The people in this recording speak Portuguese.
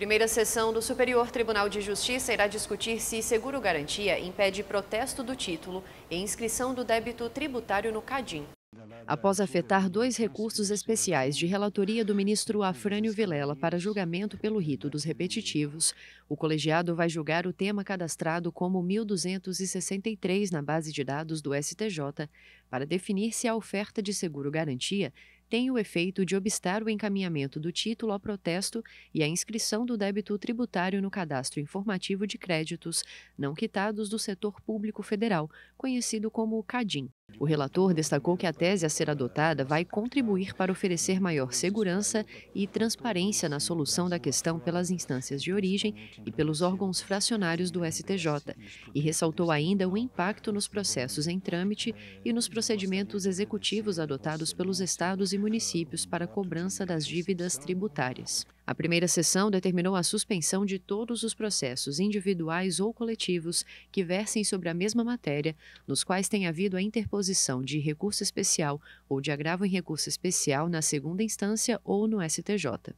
Primeira sessão do Superior Tribunal de Justiça irá discutir se seguro garantia impede protesto do título e inscrição do débito tributário no CADIM. Após afetar dois recursos especiais de relatoria do ministro Afrânio Vilela para julgamento pelo rito dos repetitivos, o colegiado vai julgar o tema cadastrado como 1263 na base de dados do STJ para definir se a oferta de seguro-garantia tem o efeito de obstar o encaminhamento do título ao protesto e a inscrição do débito tributário no cadastro informativo de créditos não quitados do setor público federal, conhecido como CADIM. O relator destacou que a tese a ser adotada vai contribuir para oferecer maior segurança e transparência na solução da questão pelas instâncias de origem e pelos órgãos fracionários do STJ, e ressaltou ainda o impacto nos processos em trâmite e nos procedimentos executivos adotados pelos estados e municípios para a cobrança das dívidas tributárias. A primeira sessão determinou a suspensão de todos os processos individuais ou coletivos que versem sobre a mesma matéria, nos quais tenha havido a interposição de recurso especial ou de agravo em recurso especial na segunda instância ou no STJ.